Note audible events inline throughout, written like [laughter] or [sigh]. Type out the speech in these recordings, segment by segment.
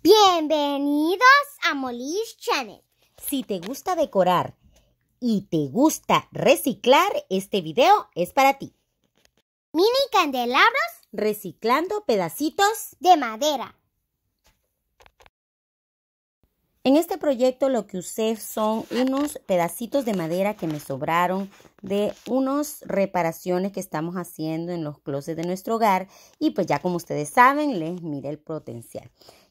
Bienvenidos a Molly's Channel. Si te gusta decorar y te gusta reciclar, este video es para ti. Mini candelabros. Reciclando pedacitos de madera. En este proyecto lo que usé son unos pedacitos de madera que me sobraron de unas reparaciones que estamos haciendo en los closets de nuestro hogar y pues ya como ustedes saben les mire el potencial.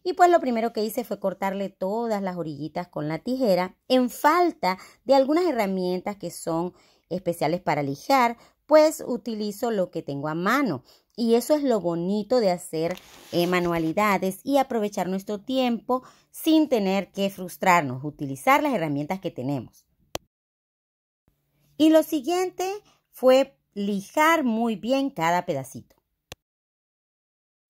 Y pues lo primero que hice fue cortarle todas las orillitas con la tijera en falta de algunas herramientas que son especiales para lijar, pues utilizo lo que tengo a mano. Y eso es lo bonito de hacer eh, manualidades y aprovechar nuestro tiempo sin tener que frustrarnos, utilizar las herramientas que tenemos. Y lo siguiente fue lijar muy bien cada pedacito.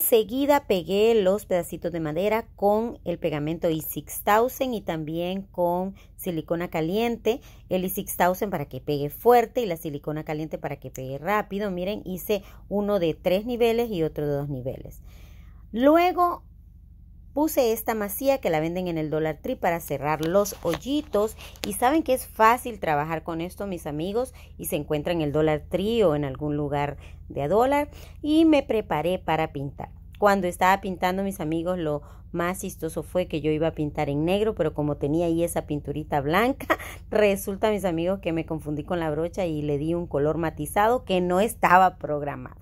Seguida pegué los pedacitos de madera con el pegamento E6000 y también con silicona caliente. El E6000 para que pegue fuerte y la silicona caliente para que pegue rápido. Miren, hice uno de tres niveles y otro de dos niveles. Luego puse esta masía que la venden en el Dollar Tree para cerrar los hoyitos y saben que es fácil trabajar con esto mis amigos y se encuentra en el Dollar Tree o en algún lugar de a dólar y me preparé para pintar. Cuando estaba pintando mis amigos, lo más chistoso fue que yo iba a pintar en negro, pero como tenía ahí esa pinturita blanca, [laughs] resulta mis amigos que me confundí con la brocha y le di un color matizado que no estaba programado.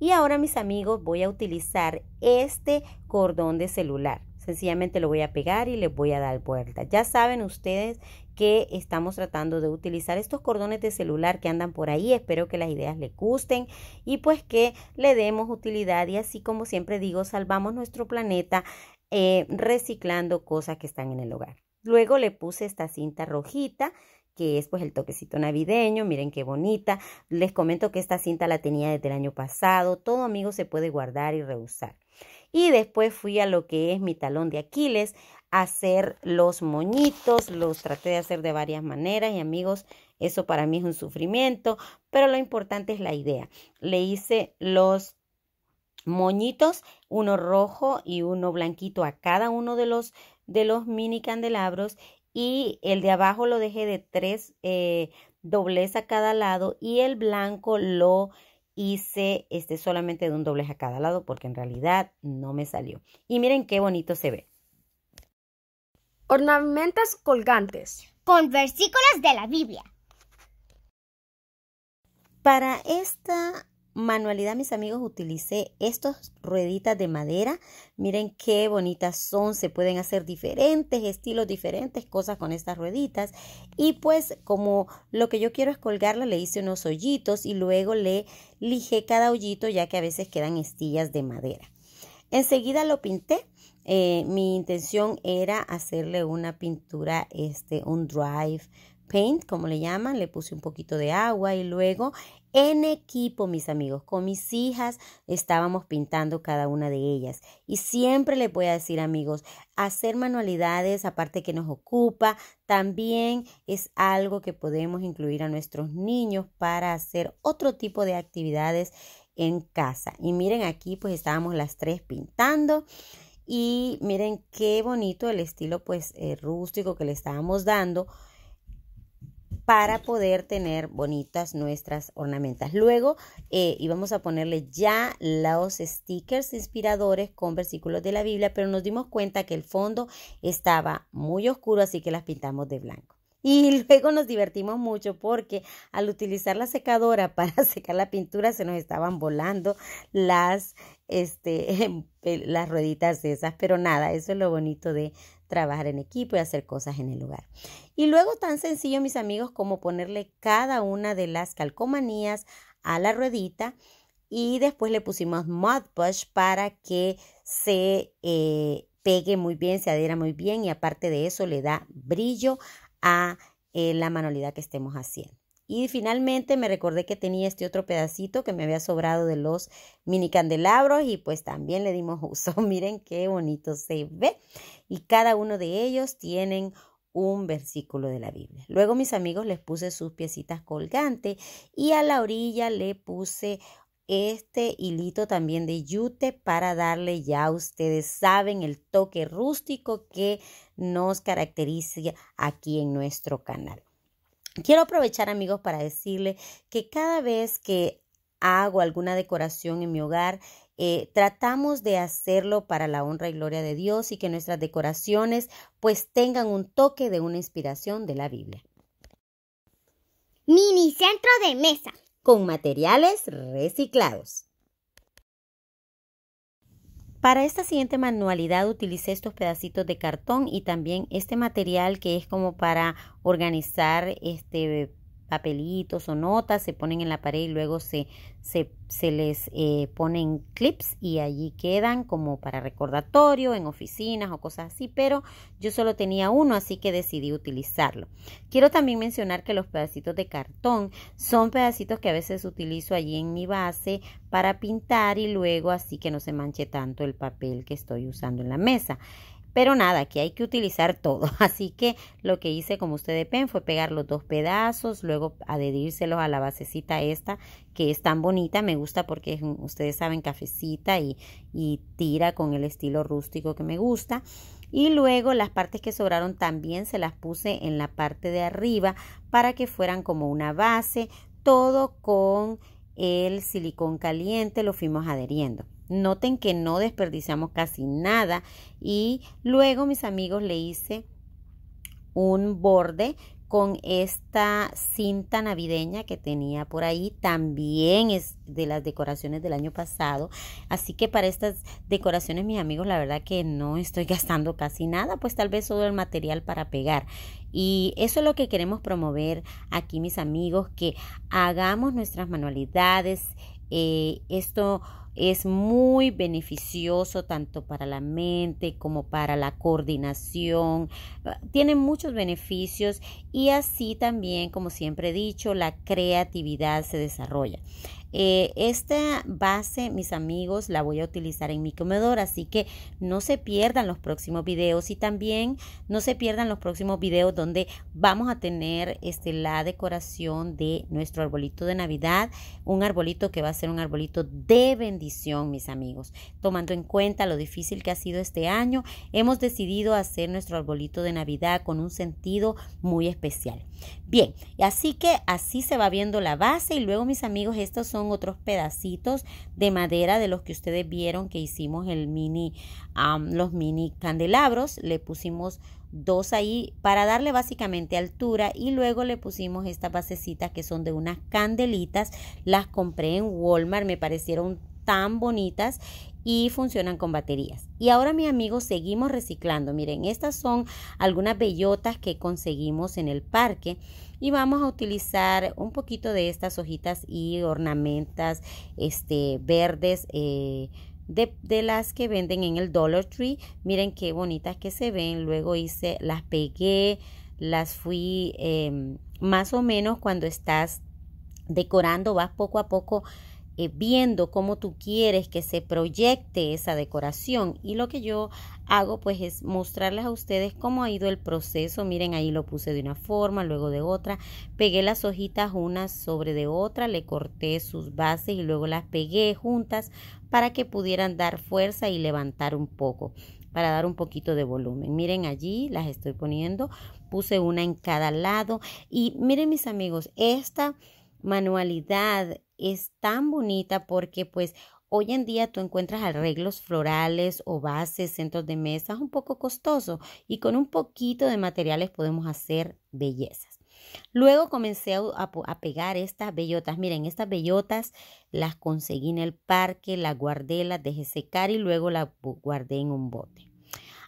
Y ahora mis amigos voy a utilizar este cordón de celular. Sencillamente lo voy a pegar y le voy a dar vuelta. Ya saben ustedes que estamos tratando de utilizar estos cordones de celular que andan por ahí. Espero que las ideas les gusten y pues que le demos utilidad y así como siempre digo, salvamos nuestro planeta eh, reciclando cosas que están en el hogar. Luego le puse esta cinta rojita que es pues el toquecito navideño, miren qué bonita. Les comento que esta cinta la tenía desde el año pasado, todo amigo se puede guardar y reusar. Y después fui a lo que es mi talón de Aquiles, a hacer los moñitos, los traté de hacer de varias maneras y amigos, eso para mí es un sufrimiento, pero lo importante es la idea. Le hice los moñitos, uno rojo y uno blanquito a cada uno de los, de los mini candelabros y el de abajo lo dejé de tres eh, doblez a cada lado y el blanco lo hice este, solamente de un doblez a cada lado porque en realidad no me salió. Y miren qué bonito se ve. Ornamentas colgantes. Con versículos de la Biblia. Para esta manualidad, mis amigos, utilicé estas rueditas de madera. Miren qué bonitas son. Se pueden hacer diferentes estilos, diferentes cosas con estas rueditas. Y pues como lo que yo quiero es colgarla, le hice unos hoyitos y luego le lijé cada hoyito ya que a veces quedan estillas de madera. Enseguida lo pinté. Eh, mi intención era hacerle una pintura, este, un drive paint, como le llaman, le puse un poquito de agua y luego en equipo, mis amigos. Con mis hijas estábamos pintando cada una de ellas. Y siempre les voy a decir, amigos, hacer manualidades, aparte que nos ocupa, también es algo que podemos incluir a nuestros niños para hacer otro tipo de actividades en casa. Y miren aquí, pues estábamos las tres pintando. Y miren qué bonito el estilo pues eh, rústico que le estábamos dando para poder tener bonitas nuestras ornamentas. Luego íbamos eh, a ponerle ya los stickers inspiradores con versículos de la Biblia, pero nos dimos cuenta que el fondo estaba muy oscuro, así que las pintamos de blanco. [laughs] Y luego nos divertimos mucho porque al utilizar la secadora [laughs] para secar la pintura se nos estaban volando las, este, [laughs] las rueditas esas. Pero nada, eso es lo bonito de trabajar en equipo y hacer cosas en el lugar Y luego tan sencillo, mis amigos, como ponerle cada una de las calcomanías a la ruedita y después le pusimos Push para que se eh, pegue muy bien, se adhiera muy bien y aparte de eso le da brillo a eh, la manualidad que estemos haciendo. Y finalmente me recordé que tenía este otro pedacito que me había sobrado de los mini candelabros y pues también le dimos uso. [laughs] Miren qué bonito se ve. Y cada uno de ellos tienen un versículo de la Biblia. Luego mis amigos les puse sus piecitas colgantes y a la orilla le puse este hilito también de yute para darle ya ustedes saben el toque rústico que nos caracteriza aquí en nuestro canal. Quiero aprovechar amigos para decirle que cada vez que hago alguna decoración en mi hogar, eh, tratamos de hacerlo para la honra y gloria de Dios y que nuestras decoraciones pues tengan un toque de una inspiración de la Biblia. Mini centro de mesa. Con materiales reciclados. Para esta siguiente manualidad utilicé estos pedacitos de cartón y también este material que es como para organizar este papelitos o notas, se ponen en la pared y luego se, se, les eh, ponen clips y allí quedan como para recordatorio en oficinas o cosas así, pero yo solo tenía uno, así que decidí utilizarlo. Quiero también mencionar que los pedacitos de cartón son pedacitos que a veces utilizo allí en mi base para pintar y luego así que no se manche tanto el papel que estoy usando en la mesa. Pero nada, que hay que utilizar todo. [laughs] Así que lo que hice, como ustedes ven, fue pegar los dos pedazos, luego adherírselos a la basecita esta, que es tan bonita, me gusta porque mm, ustedes saben, cafecita y, y tira con el estilo rústico que me gusta. Y luego las partes que sobraron también se las puse en la parte de arriba para que fueran como una base, todo con el silicón caliente lo fuimos adheriendo. Noten que no desperdiciamos casi nada. Y luego, mis amigos, le hice un borde con esta cinta navideña que tenía por ahí. También es de las decoraciones del año pasado. Así que para estas decoraciones, mis amigos, la verdad que no estoy [laughs] gastando casi nada, pues tal vez todo el material para pegar. Y eso es lo que queremos promover aquí, mis amigos, que hagamos nuestras manualidades eh, esto es muy beneficioso tanto para la mente como para la coordinación. Ah, tiene muchos beneficios y así también, como siempre he dicho, la creatividad se desarrolla. Eh, esta base, mis amigos, la voy a utilizar en mi comedor, así que no se pierdan los próximos videos y también no se pierdan los próximos videos donde vamos a tener este, la decoración de nuestro arbolito de Navidad, un arbolito que va a ser un arbolito de bendición, mis amigos. Tomando en cuenta lo difícil que ha sido este año, hemos decidido hacer nuestro arbolito de Navidad con un sentido muy especial. Bien, así que así se va viendo la base y luego, mis amigos, estos son otros pedacitos de madera de los que ustedes vieron que hicimos el mini, los mini candelabros. Le pusimos dos ahí para darle básicamente altura y luego le pusimos estas basecitas que son de unas candelitas. Las compré en Walmart, me parecieron tan bonitas y funcionan con baterías. Y ahora mi amigo seguimos reciclando. Miren, estas son algunas bellotas que conseguimos en el parque y vamos a utilizar un poquito de estas hojitas y ornamentas este, verdes. Eh, de, las que venden en el Dollar Tree. Miren qué bonitas que se ven. Luego hice, las pegué, las fui em, más o menos cuando estás decorando, vas poco a poco eh, viendo cómo tú quieres que se proyecte esa decoración. Y lo que yo hago pues es mostrarles a ustedes cómo ha ido el proceso. Miren, ahí lo puse de una forma, luego de otra. Pegué las hojitas una sobre de otra, le corté sus bases y luego las pegué juntas para que pudieran dar fuerza y levantar un poco para dar un poquito de volumen. Miren allí, las estoy poniendo, puse una en cada lado y miren mis amigos, esta manualidad es tan bonita porque pues hoy en día tú encuentras arreglos florales o bases, centros de mesas un poco costoso y con un poquito de materiales podemos hacer bellezas. Luego comencé a, pegar estas bellotas. Miren, estas bellotas las conseguí en el parque, las guardé, las dejé secar y luego las guardé en un bote.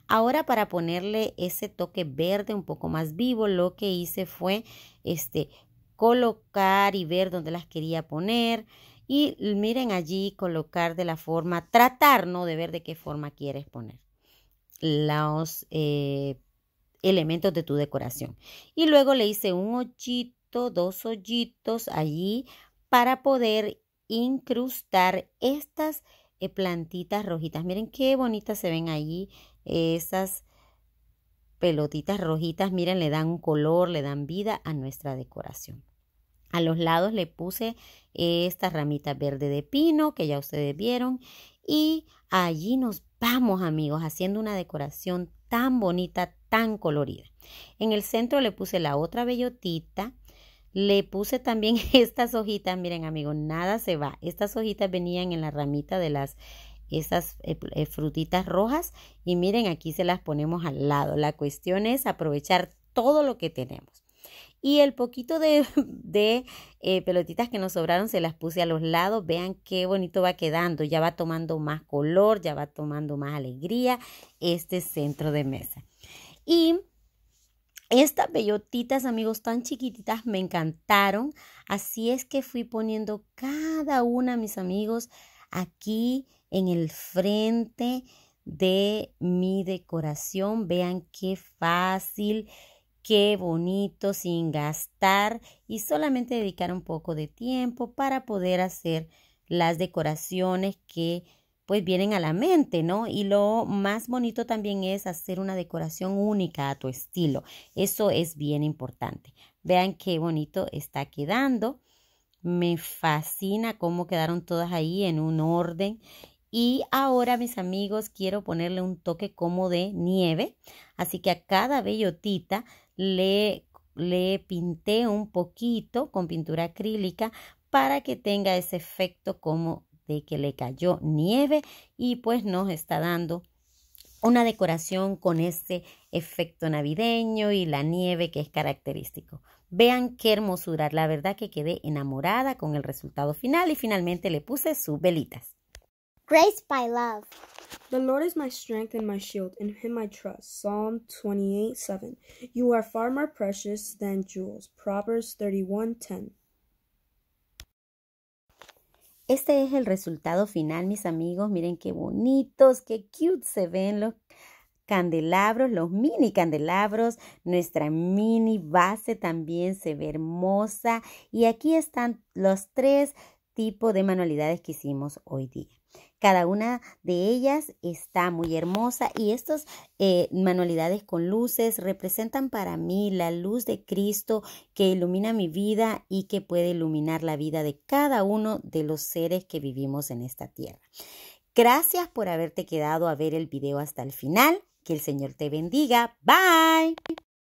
Ahora para ponerle ese toque verde un poco más vivo, lo que hice fue este, colocar y ver dónde las quería poner. Y miren allí colocar de la forma, tratar, ¿no? De ver de qué forma quieres poner los eh, elementos de tu decoración. Y luego le hice un hoyito, dos hoyitos allí para poder incrustar estas eh, plantitas rojitas. Miren qué bonitas se ven allí eh, esas pelotitas rojitas, miren, le dan color, le dan vida a nuestra decoración. A los lados le puse esta ramita verde de pino que ya ustedes vieron y allí nos vamos amigos haciendo una decoración tan bonita, tan colorida. En el centro le puse la otra bellotita, le puse también [laughs] estas hojitas, miren amigos, nada se va. Estas hojitas venían en la ramita de las esas eh, eh, frutitas rojas y miren aquí se las ponemos al lado. La cuestión es aprovechar todo lo que tenemos. Y el poquito de, [laughs] de eh, pelotitas que nos sobraron se las puse a los lados. Vean qué bonito va quedando. Ya va tomando más color, ya va tomando más alegría este centro de mesa. Y estas bellotitas, amigos, tan chiquititas me encantaron. Así es que fui poniendo cada una, mis amigos, aquí en el frente de mi decoración. Vean qué fácil, qué bonito, sin gastar y solamente dedicar un poco de tiempo para poder hacer las decoraciones que pues vienen a la mente, ¿no? Y lo más bonito también es hacer una decoración única a tu estilo. Eso es bien importante. Vean qué bonito está quedando. Me fascina cómo quedaron todas ahí en un orden. Y ahora, mis amigos, quiero ponerle un toque como de nieve. Así que a cada bellotita le, le pinté un poquito con pintura acrílica para que tenga ese efecto como de que le cayó nieve y pues nos está dando una decoración con ese efecto navideño y la nieve que es característico. Vean qué hermosura. La verdad que quedé enamorada con el resultado final y finalmente le puse sus velitas. Grace by love. The Lord is my strength and my shield, in him I trust. Psalm 28 7. You are far more precious than jewels. Proverbs 31 10. Este es el resultado final, mis amigos. Miren qué bonitos, qué cute se ven los candelabros, los mini candelabros, nuestra mini base también se ve hermosa y aquí están los tres tipos de manualidades que hicimos hoy día. Cada una de ellas está muy hermosa y estas eh, manualidades con luces representan para mí la luz de Cristo que ilumina mi vida y que puede iluminar la vida de cada uno de los seres que vivimos en esta tierra. Gracias por haberte quedado a ver el video hasta el final. Que el Señor te bendiga. Bye.